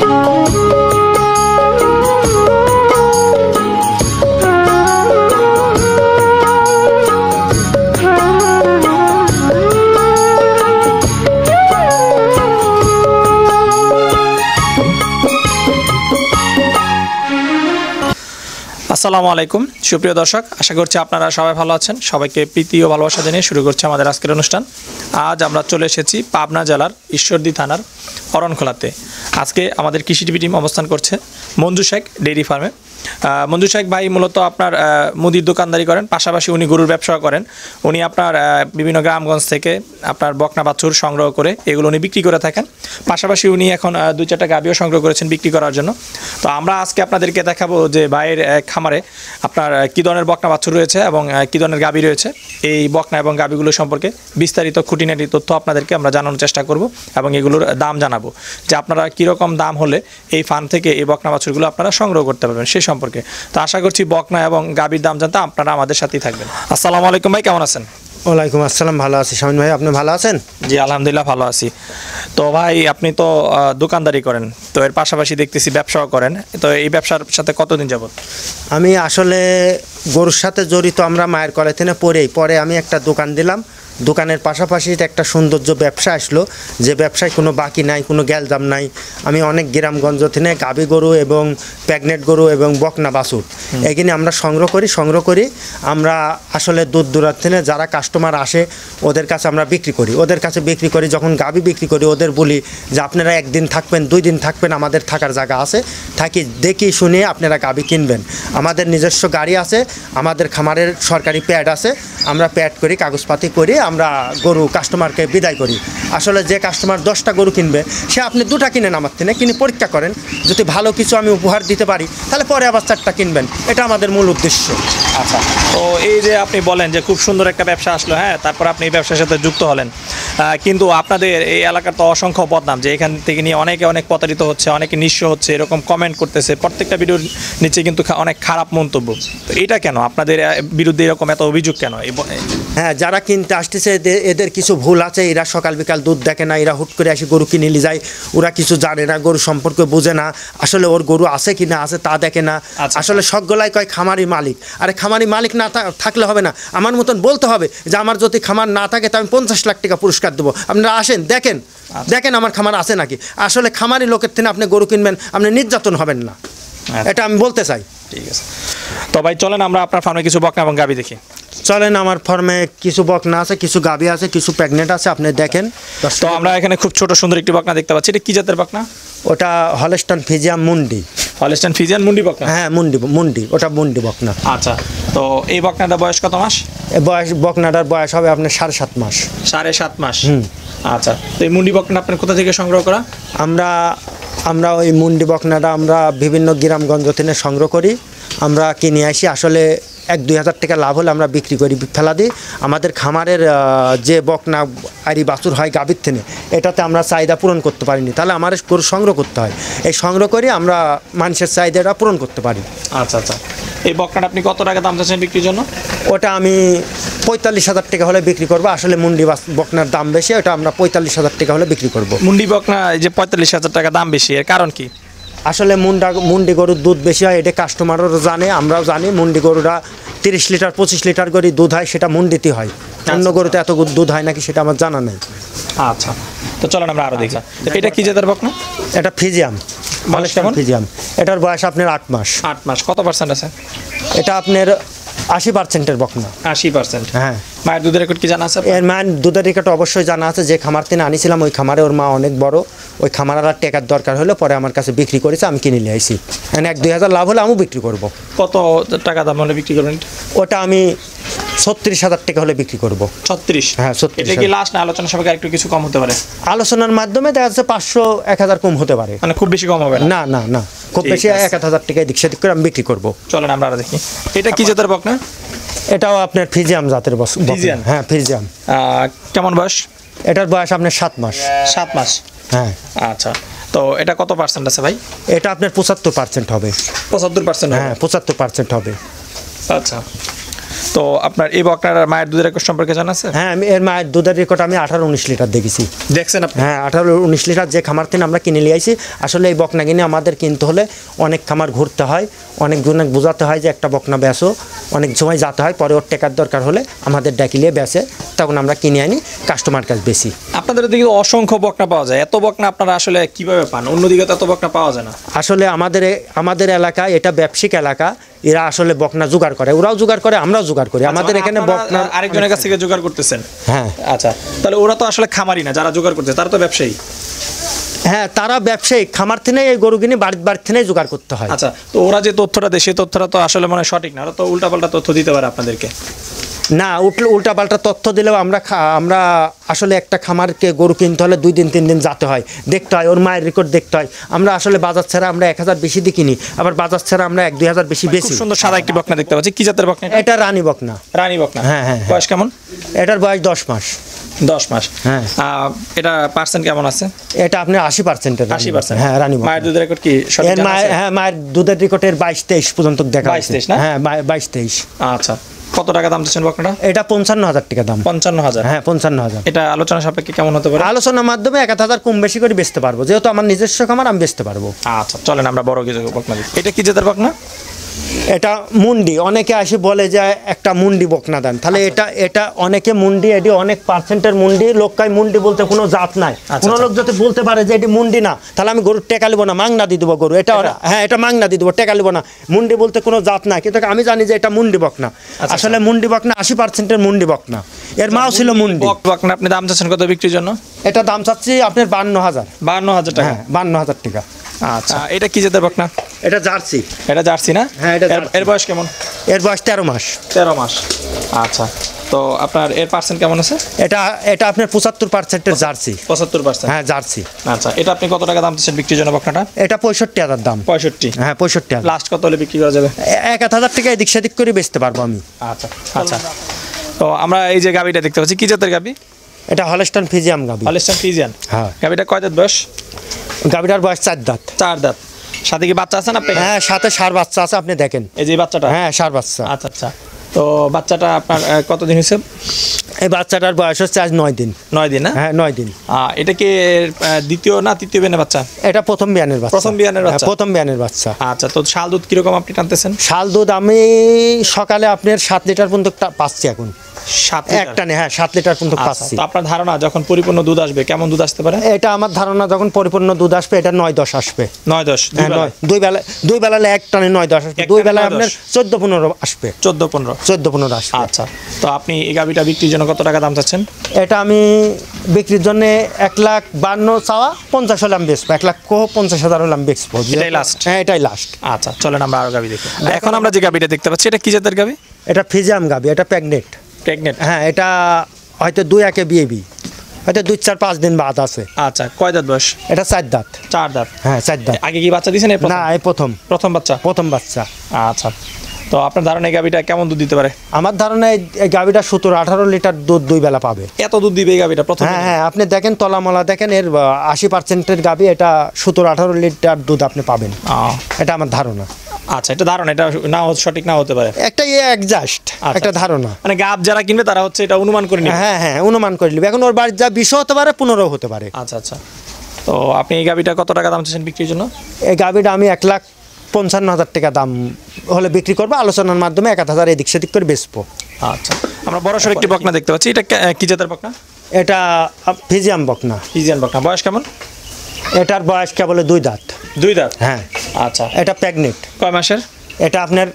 啊。আসসালামু আলাইকুম সুপ্রিয় দর্শক আশা করছি আপনারা সবাই ভালো আছেন সবাইকে প্রীতি ও ভালোবাসা জানিয়ে শুরু করছে আমাদের আজকের অনুষ্ঠান আজ আমরা চলে এসেছি পাবনা জেলার ঈশ্বরদী থানার অরণখোলাতে আজকে আমাদের কৃষি টিভি টিম অবস্থান করছে মঞ্জু শেখ ডেইরি ফার্মে মঞ্জু শাহ ভাই মূলত আপনার মুদির দোকানদারি করেন পাশাপাশি উনি গরুর ব্যবসা করেন উনি আপনার বিভিন্ন গ্রামগঞ্জ থেকে আপনার বকনা বাছুর সংগ্রহ করে এগুলো উনি বিক্রি করে থাকেন পাশাপাশি উনি এখন দুই চারটা গাভীও সংগ্রহ করেছেন বিক্রি করার জন্য তো আমরা আজকে আপনাদেরকে দেখাবো যে ভাইয়ের খামারে আপনার কী ধরনের বকনা বাছুর রয়েছে এবং কী ধরনের গাবি রয়েছে এই বকনা এবং গাভীগুলো সম্পর্কে বিস্তারিত খুঁটিনাটি তথ্য আপনাদেরকে আমরা জানানোর চেষ্টা করব এবং এগুলোর দাম জানাবো যে আপনারা কীরকম দাম হলে এই ফান্ড থেকে এই বকনা বাছুরগুলো আপনারা সংগ্রহ করতে পারবেন সে সম্পর্কে তো আশা করছি বকনা এবং গাবির দাম জানতে আপনারা আমাদের সাথেই থাকবেন আসসালামু আলাইকুম ভাই কেমন আছেন ওয়ালাইকুম আসসালাম ভালো আছি সামিন ভাই আপনি ভালো আছেন জি আলহামদুলিল্লাহ ভালো আছি তো ভাই আপনি তো দোকানদারি করেন তো এর পাশাপাশি দেখতেছি ব্যবসাও করেন তো এই ব্যবসার সাথে কতদিন যাবত আমি আসলে গরুর সাথে জড়িত আমরা মায়ের থেকে পরেই পরে আমি একটা দোকান দিলাম দোকানের পাশাপাশি একটা সৌন্দর্য ব্যবসা আসলো যে ব্যবসায় কোনো বাকি নাই কোনো গ্যালজাম নাই আমি অনেক গ্রামগঞ্জ থেকে গাবি গরু এবং প্যাগনেট গরু এবং বকনা বাসুর এগুলি আমরা সংগ্রহ করি সংগ্রহ করি আমরা আসলে দূর দূরার থেকে যারা কাস্টমার আসে ওদের কাছে আমরা বিক্রি করি ওদের কাছে বিক্রি করি যখন গাবি বিক্রি করি ওদের বলি যে আপনারা একদিন থাকবেন দুই দিন থাকবেন আমাদের থাকার জায়গা আছে থাকি দেখি শুনে আপনারা গাবি কিনবেন আমাদের নিজস্ব গাড়ি আছে আমাদের খামারের সরকারি প্যাড আছে আমরা প্যাড করি কাগজপাতি করি আমরা গরু কাস্টমারকে বিদায় করি আসলে যে কাস্টমার দশটা গরু কিনবে সে আপনি দুটা কিনেন আমার থেকে কিনে পরীক্ষা করেন যদি ভালো কিছু আমি উপহার দিতে পারি তাহলে পরে আবার চারটা কিনবেন এটা আমাদের মূল উদ্দেশ্য আচ্ছা তো এই যে আপনি বলেন যে খুব সুন্দর একটা ব্যবসা আসলো হ্যাঁ তারপর আপনি এই ব্যবসার সাথে যুক্ত হলেন কিন্তু আপনাদের এই এলাকার তো অসংখ্য বদনাম যে এখান থেকে নিয়ে অনেকে অনেক প্রতারিত হচ্ছে অনেকে নিঃস্ব হচ্ছে এরকম কমেন্ট করতেছে প্রত্যেকটা ভিডিওর নিচে কিন্তু অনেক খারাপ মন্তব্য তো এটা কেন আপনাদের বিরুদ্ধে এরকম এত অভিযোগ কেন হ্যাঁ যারা কিনতে আসতেছে এদের কিছু ভুল আছে এরা সকাল বিকাল দুধ দেখে না এরা হুট করে আসে গরু কিনে নিয়ে যায় ওরা কিছু জানে না গরু সম্পর্কে বোঝে না আসলে ওর গরু আছে কি না আছে তা দেখে না আচ্ছা। আসলে সবগুলাই কয় খামারি মালিক আরে খামারি মালিক না থাকলে হবে না আমার মতন বলতে হবে যে আমার যদি খামার না থাকে তো আমি পঞ্চাশ লাখ টাকা পুরস্কার পরিষ্কার দেবো আপনারা আসেন দেখেন আচ্ছা। দেখেন আমার খামার আছে নাকি আসলে খামারি লোকের থেকে আপনি গরু কিনবেন আপনি নির্যাতন হবেন না আচ্ছা। এটা আমি বলতে চাই ঠিক আছে তো ভাই চলেন আমরা আপনার ফার্মে কিছু বকনা এবং গাবি দেখি চলেন আমার ফার্মে কিছু বকনা আছে কিছু গাবি আছে কিছু প্রেগনেন্ট আছে আপনি দেখেন তো আমরা এখানে খুব ছোট সুন্দর একটি বকনা দেখতে পাচ্ছি এটা কি জাতের বকনা ওটা হলেস্টন ফিজিয়াম মুন্ডি হলেস্টন ফিজিয়ান মুন্ডি বকনা হ্যাঁ মুন্ডি মুন্ডি ওটা মুন্ডি বকনা আচ্ছা তো এই বকনাটার বয়স কত মাস বয়স বকনাটার বয়স হবে আপনার সাড়ে সাত মাস সাড়ে সাত মাস হুম আচ্ছা তো এই মুন্ডি বকনা আপনার কোথা থেকে সংগ্রহ করা আমরা আমরা ওই মুন্ডি বকনাটা আমরা বিভিন্ন গ্রামগঞ্জ থেকে সংগ্রহ করি আমরা কিনে আসি আসলে এক দুই হাজার টাকা লাভ হলে আমরা বিক্রি করি ফেলা দিই আমাদের খামারের যে বকনা আরি বাছুর হয় গাভীর থেকে এটাতে আমরা চাহিদা পূরণ করতে পারিনি তাহলে আমার গরু সংগ্রহ করতে হয় এই সংগ্রহ করে আমরা মানুষের চাহিদাটা পূরণ করতে পারি আচ্ছা আচ্ছা এই বকনাটা আপনি কত টাকা দাম চাচ্ছেন বিক্রির জন্য ওটা আমি পঁয়তাল্লিশ হাজার টাকা হলে বিক্রি করবো আসলে মুন্ডি বকনার দাম বেশি ওটা আমরা পঁয়তাল্লিশ হাজার টাকা হলে বিক্রি করবো মুন্ডি বকনা এই যে পঁয়তাল্লিশ হাজার টাকা দাম বেশি এর কারণ কি আসলে মুন্ডা মুন্ডি গরুর দুধ বেশি হয় এটা কাস্টমারও জানে আমরাও জানি মুন্ডি গরুরা তিরিশ লিটার পঁচিশ লিটার করে দুধ হয় সেটা মুন্ডিতে হয় আচ্ছা। অন্য গরুতে এত দুধ হয় নাকি সেটা আমার জানা নেই আচ্ছা তো চলেন আমরা আরও দেখি এটা কি জেতার বক এটা ফিজিয়াম মালেশিয়ান ফিজিয়াম এটার বয়স আপনার আট মাস আট মাস কত পার্সেন্ট আছে এটা আপনার আশি পার্সেন্টের বকনা আশি পার্সেন্ট হ্যাঁ মায়ের দুধের রেকর্ড কি জানা আছে এর মায়ের দুধের রেকর্ড অবশ্যই জানা আছে যে খামার তিনি আনিছিলাম ওই খামারে ওর মা অনেক বড় ওই খামারার টেকার দরকার হলো পরে আমার কাছে বিক্রি করেছে আমি কিনে নিয়ে আসি মানে এক দুই হাজার লাভ হলে আমি বিক্রি করব কত টাকা দাম হলে বিক্রি করবেন ওটা আমি ছত্রিশ হাজার টাকা হলে বিক্রি করব ছত্রিশ হ্যাঁ ছত্রিশ কি লাস্ট না আলোচনা সবাই একটু কিছু কম হতে পারে আলোচনার মাধ্যমে দেখা যাচ্ছে পাঁচশো এক হাজার কম হতে পারে মানে খুব বেশি কম হবে না না না খুব বেশি এক হাজার টাকায় দিক করে আমি বিক্রি করবো চলেন আমরা দেখি এটা কি জাতের বক না এটাও আপনার ফিজিয়াম জাতের বস হ্যাঁ ফিজিয়াম কেমন বয়স এটার বয়স আপনার সাত মাস সাত মাস হ্যাঁ আচ্ছা তো এটা কত পার্সেন্ট আছে ভাই এটা আপনার পঁচাত্তর পার্সেন্ট হবে পঁচাত্তর পার্সেন্ট হ্যাঁ পঁচাত্তর পার্সেন্ট হবে আচ্ছা তো আপনার এই বকরার মায়ের দুধের রেকর্ড সম্পর্কে জানা আছে হ্যাঁ আমি এর মায়ের দুধের রেকর্ড আমি আঠারো উনিশ লিটার দেখেছি দেখছেন আপনি হ্যাঁ আঠারো উনিশ লিটার যে খামার থেকে আমরা কিনে নিয়ে আসলে এই বকনা কিনে আমাদের কিনতে হলে অনেক খামার ঘুরতে হয় অনেক অনেক বোঝাতে হয় যে একটা বকনা বেসো অনেক সময় যাতে হয় পরে ওর টেকার দরকার হলে আমাদের নিয়ে ব্যাসে তখন আমরা কিনে আনি কাস্টমার কাছ বেশি আপনাদের দিকে অসংখ্য বকনা পাওয়া যায় এত বকনা আপনারা আসলে কিভাবে পান অন্যদিকে তো এত বকনা পাওয়া যায় না আসলে আমাদের আমাদের এলাকা এটা ব্যবসায়িক এলাকা এরা আসলে বকনা জোগাড় করে ওরাও জোগাড় করে আমরাও জোগাড় করি আচ্ছা, আমাদের মানে এখানে বকনা আরেকজনের কাছ হ্যাঁ। থেকে জোগাড় করতেছেন হ্যাঁ আচ্ছা তাহলে ওরা তো আসলে খামারি না যারা জোগাড় করছে তারা তো ব্যবসায়ী হ্যাঁ তারা ব্যবসায়ী খামার থেকে এই গরু কিনে বাড়ির বাড়ি থেকে জোগাড় করতে হয় আচ্ছা তো ওরা যে তথ্যটা দেয় সেই তথ্যটা তো আসলে মনে সঠিক না ওরা তো উল্টাপাল্টা তথ্য দিতে পারে আপনাদেরকে না উল্টো উল্টা পাল্টা তথ্য দিলেও আমরা আমরা আসলে একটা খামারকে গরু কিনতে হলে দুই দিন তিন দিন যাতে হয় দেখতে হয় ওর মায়ের রেকর্ড দেখতে হয় আমরা আসলে বাজার ছাড়া আমরা এক হাজার বেশি দিয়ে কিনি আবার বাজার ছাড়া আমরা এক দুই হাজার বেশি বেশি সুন্দর সাদা একটি বকনা দেখতে পাচ্ছি কি জাতের বকনা এটা রানী বকনা রানী বকনা হ্যাঁ, হ্যাঁ হ্যাঁ বয়স কেমন এটার বয়স দশ মাস দশ মাস হ্যাঁ এটা পার্সেন্ট কেমন আছে এটা আপনি আশি পার্সেন্ট আশি পার্সেন্ট হ্যাঁ রানী মায়ের দুধের রেকর্ড কি হ্যাঁ মায়ের দুধের রেকর্ডের বাইশ তেইশ পর্যন্ত দেখা বাইশ তেইশ না হ্যাঁ বাইশ তেইশ আচ্ছা কত টাকা দাম দিচ্ছেন বকনাটা এটা পঞ্চান্ন হাজার টাকা দাম পঞ্চান্ন হাজার হ্যাঁ পঞ্চান্ন হাজার এটা আলোচনা সাপেক্ষে কেমন হতে পারে আলোচনার মাধ্যমে এক হাজার কম বেশি করে বেচতে পারবো যেহেতু আমার নিজস্ব খামার আমি বেচতে পারবো আচ্ছা চলেন আমরা বড় কিছু বকনা এটা কি জেতার বকনা এটা মুন্ডি অনেকে আসে বলে যে একটা মুন্ডি বকনা দেন তাহলে আচ্ছা। এটা এটা অনেকে মুন্ডি এটি অনেক পার্সেন্টের মুন্ডি লোককাই মুন্ডি বলতে কোনো জাত নাই আচ্ছা, আচ্ছা। কোন লোক যদি বলতে পারে যে এটি মুন্ডি না তাহলে আমি গরু টেকা লিব না মাংনা দিয়ে দেবো গরু এটা হ্যাঁ এটা মাংনা দিয়ে দেবো টেকা লিব না মুন্ডি বলতে কোনো জাত নাই কিন্তু আমি জানি যে এটা মুন্ডি বকনা আসলে মুন্ডি বকনা আশি পার্সেন্টের মুন্ডি বকনা এর মাও ছিল মুন্ডি বকনা আপনি দাম চাচ্ছেন কত বিক্রির জন্য এটা দাম চাচ্ছি আপনার বান্ন হাজার বান্ন হাজার টাকা হ্যাঁ বান্ন হাজার টাকা আচ্ছা এটা কি জাতের বকনা এটা জার্সি এটা জার্সি না হ্যাঁ এটা এর বয়স কেমন এর বয়স তেরো মাস তেরো মাস আচ্ছা তো আপনার এর পার্সেন্ট কেমন আছে এটা এটা আপনার পঁচাত্তর পার্সেন্টের জার্সি পঁচাত্তর পার্সেন্ট হ্যাঁ জার্সি আচ্ছা এটা আপনি কত টাকা দাম দিচ্ছেন বিক্রির জন্য বকনাটা এটা পঁয়ষট্টি হাজার দাম পঁয়ষট্টি হ্যাঁ পঁয়ষট্টি লাস্ট কত হলে বিক্রি করা যাবে এক হাজার টাকা এদিক সেদিক করে বেচতে পারবো আমি আচ্ছা আচ্ছা তো আমরা এই যে গাবিটা দেখতে পাচ্ছি কি জাতের গাবি এটা হলস্টন ফিজিয়াম গাবি হলস্টন ফিজিয়াম হ্যাঁ গাবিটা কয় দাঁত বয়স গাবিটার বয়স চার দাঁত চার দাঁত সাথে কি বাচ্চা আছে না হ্যাঁ সাথে সার বাচ্চা আছে আপনি দেখেন এই যে বাচ্চাটা হ্যাঁ সার বাচ্চা আচ্ছা আচ্ছা তো বাচ্চাটা আপনার কতদিন হয়েছে এই বাচ্চাটার বয়স হচ্ছে আজ নয় দিন নয় দিন হ্যাঁ নয় দিন এটা কি দ্বিতীয় না তৃতীয় বিয়ানের বাচ্চা এটা প্রথম বিয়ানের বাচ্চা প্রথম বিয়ানের হ্যাঁ, বাচ্চা প্রথম বিয়ানের বাচ্চা আচ্ছা তো শাল দুধ কিরকম আপনি টানতেছেন শাল দুধ আমি সকালে আপনার সাত লিটার পর্যন্ত পাচ্ছি এখন সাত একটানে হ্যাঁ সাত লিটার পর্যন্ত আচ্ছা, পাচ্ছি আপনার ধারণা যখন পরিপূর্ণ দুধ আসবে কেমন দুধ আসতে পারে এটা আমার ধারণা যখন পরিপূর্ণ দুধ আসবে এটা নয় দশ আসবে নয় দশ দুই হ্যাঁ, বেলা দুই বেলা এক টানে নয় দশ আসবে দুই বেলা আপনার চোদ্দ পনেরো আসবে চোদ্দ পনেরো চোদ্দো পনেরো আসবে আচ্ছা তো আপনি এই গাভিটা বিক্রির জন্য কত টাকা দাম চাচ্ছেন এটা আমি বিক্রির জন্য এক লাখ বান্ন চাওয়া পঞ্চাশ হলাম বেচবো এক লাখ পঞ্চাশ হাজার হলাম বেচবো এটাই লাস্ট হ্যাঁ এটাই লাস্ট আচ্ছা চলেন আমরা আরও গাভি দেখি এখন আমরা যে গাভিটা দেখতে পাচ্ছি এটা কি জাতের গাভি এটা ফিজিয়াম গাভি এটা প্রেগনেন্ট প্রেগনেন্ট হ্যাঁ এটা হয়তো দুই একে বিএবি হয়তো দুই চার পাঁচ দিন বাদ আছে আচ্ছা কয় দাঁত বয়স এটা চার দাঁত চার দাঁত হ্যাঁ চার দাঁত আগে কি বাচ্চা দিয়েছেন না এই প্রথম প্রথম বাচ্চা প্রথম বাচ্চা আচ্ছা তো আপনার ধারণা এই গাভিটা কেমন দুধ দিতে পারে আমার ধারণা এই গাভিটা সতেরো আঠারো লিটার দুধ দুই বেলা পাবে এত দুধ দিবে এই গাভিটা প্রথম হ্যাঁ হ্যাঁ আপনি দেখেন তলামলা দেখেন এর আশি পার্সেন্টের গাভি এটা সতেরো আঠারো লিটার দুধ আপনি পাবেন এটা আমার ধারণা আচ্ছা এটা ধারণা এটা না সঠিক না হতে পারে একটা ইয়ে অ্যাডজাস্ট আচ্ছা, একটা আচ্ছা। ধারণা মানে গাভ যারা কিনবে তারা হচ্ছে এটা অনুমান করে নেবে হ্যাঁ হ্যাঁ অনুমান করে নেবে এখন ওর বাড়ির যা বিশ হতে পারে পনেরো হতে পারে আচ্ছা আচ্ছা তো আপনি এই গাভীটা কত টাকা দাম চাইছেন বিক্রির জন্য এই গাভীটা আমি এক লাখ পঞ্চান্ন হাজার টাকা দাম হলে বিক্রি করবো আলোচনার মাধ্যমে এক হাজার এদিক সেদিক করে বেচবো আচ্ছা আমরা বড় একটি বকনা দেখতে পাচ্ছি এটা কি জাতের বকনা এটা ফিজিয়াম বকনা ফিজিয়াম বকনা বয়স কেমন এটার বয়স কেবল দুই দাঁত দুই দাঁত হ্যাঁ আচ্ছা এটা প্যাগনেট কয় মাসের এটা আপনার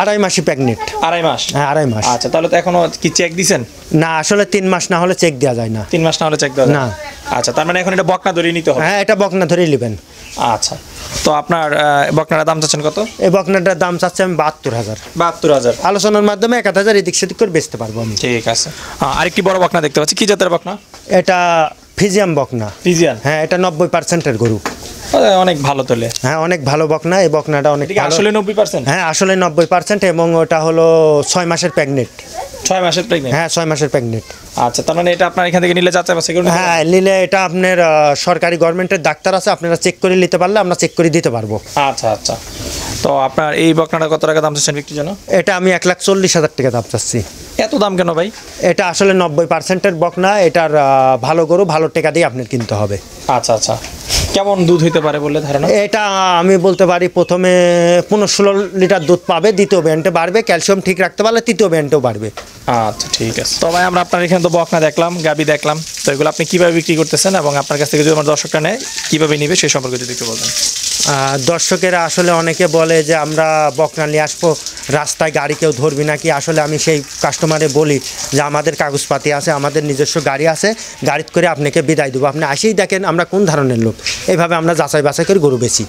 আড়াই মাসই প্যাগনেট আড়াই মাস হ্যাঁ আড়াই মাস আচ্ছা তাহলে তো এখনো কি চেক দিছেন না আসলে তিন মাস না হলে চেক দেওয়া যায় না তিন মাস না হলে চেক দেওয়া না আচ্ছা তার মানে এখন এটা বকনা ধরে নিতে হবে হ্যাঁ এটা বকনা ধরেই নেবেন আচ্ছা তো আপনার বকনাটার দাম চাচ্ছেন কত এই বকনাটার দাম চাচ্ছি আমি বাহাত্তর হাজার বাহাত্তর হাজার আলোচনার মাধ্যমে এক হাজার এদিক সেদিক করে বেচতে পারবো আমি ঠিক আছে আরেকটি বড় বকনা দেখতে পাচ্ছি কি জাতের বকনা এটা ফিজিয়াম বকনা ফিজিয়াম হ্যাঁ এটা নব্বই পার্সেন্টের গরু অনেক ভালো তোলে হ্যাঁ অনেক ভালো বকনা এই বকনাটা অনেক আসলে নব্বই পার্সেন্ট হ্যাঁ আসলে নব্বই পার্সেন্ট এবং ওটা হলো ছয় মাসের প্রেগনেন্ট ছয় মাসের প্রেগনেন্ট হ্যাঁ ছয় মাসের প্রেগনেন্ট আচ্ছা তার মানে এটা আপনার এখান থেকে নিলে যাচাই বাছাই করুন হ্যাঁ নিলে এটা আপনার সরকারি গভর্নমেন্টের ডাক্তার আছে আপনারা চেক করে নিতে পারলে আমরা চেক করে দিতে পারবো আচ্ছা আচ্ছা তো আপনার এই বকনাটা কত টাকা দাম চাচ্ছেন বিক্রির জন্য এটা আমি এক লাখ চল্লিশ হাজার টাকা দাম চাচ্ছি এত দাম কেন ভাই এটা আসলে নব্বই পার্সেন্টের বকনা এটার ভালো গরু ভালো টাকা দিয়ে আপনার কিনতে হবে আচ্ছা আচ্ছা কেমন দুধ হইতে পারে বলে ধারণা এটা আমি বলতে পারি প্রথমে পনেরো ষোলো লিটার দুধ পাবে দ্বিতীয় ব্যান্ডে বাড়বে ক্যালসিয়াম ঠিক রাখতে পারলে তৃতীয় ব্যান্ডও বাড়বে আচ্ছা ঠিক আছে তবে আমরা আপনার এখানে তো বকনা দেখলাম গাবি দেখলাম তো এগুলো আপনি কীভাবে বিক্রি করতেছেন এবং আপনার কাছ থেকে যদি আমার দর্শকরা নেয় কীভাবে নিবে সেই সম্পর্কে যদি একটু বলবেন দর্শকেরা আসলে অনেকে বলে যে আমরা বকনা নিয়ে আসবো রাস্তায় গাড়ি কেউ ধরবি না কি আসলে আমি সেই কাস্টমারে বলি যে আমাদের কাগজপাতি আছে আমাদের নিজস্ব গাড়ি আছে গাড়িতে করে আপনাকে বিদায় দেবো আপনি আসেই দেখেন আমরা কোন ধরনের লোক এইভাবে আমরা যাচাই বাছাই করে গরু বেছি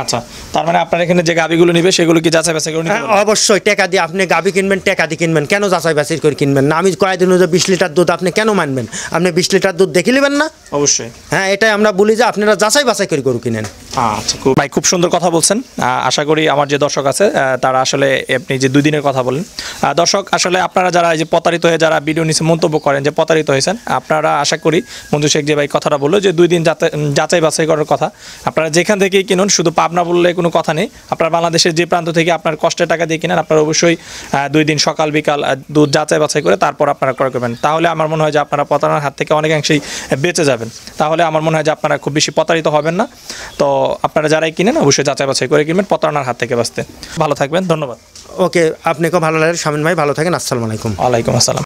আচ্ছা তার মানে আপনার এখানে যে গাবিগুলো নিবে সেগুলো কি যাচাই বাছাই করে হ্যাঁ, অবশ্যই টাকা দিয়ে আপনি গাবি কিনবেন টাকা দিয়ে কিনবেন কেন যাচাই বাছাই করে কিনবেন না আমি কয়েকদিন যে বিশ লিটার দুধ আপনি কেন মানবেন আপনি বিশ লিটার দুধ দেখে নেবেন না অবশ্যই হ্যাঁ এটাই আমরা বলি যে আপনারা যাচাই বাছাই করে গরু কিনেন আচ্ছা ভাই খুব সুন্দর কথা বলছেন আশা করি আমার যে দর্শক আছে তারা আসলে আপনি যে দুই দিনের কথা বলেন দর্শক আসলে আপনারা যারা এই যে প্রতারিত হয়ে যারা ভিডিও নিচে মন্তব্য করেন যে প্রতারিত হয়েছেন আপনারা আশা করি মঞ্জু শেখ যে ভাই কথাটা বললো যে দুই দিন যাচাই বাছাই করার কথা আপনারা যেখান থেকেই কিনুন শুধু পাবনা বললে কোনো কথা নেই আপনার বাংলাদেশের যে প্রান্ত থেকে আপনার কষ্টের টাকা দিয়ে কিনেন আপনার অবশ্যই দুই দিন সকাল বিকাল দুধ যাচাই বাছাই করে তারপর আপনারা ক্রয় করবেন তাহলে আমার মনে হয় যে আপনারা প্রতারণার হাত থেকে অনেকাংশেই বেঁচে যাবেন তাহলে আমার মনে হয় যে আপনারা খুব বেশি প্রতারিত হবেন না তো আপনারা যারাই কিনেন অবশ্যই যাচাই বাছাই করে কিনবেন প্রতারণার হাত থেকে বাঁচতে ভালো থাকবেন ধন্যবাদ ওকে আপনাকেও ভালো লাগে স্বামীন ভাই ভালো থাকেন আসসালামু আলাইকুম আলাইকুম আসসালাম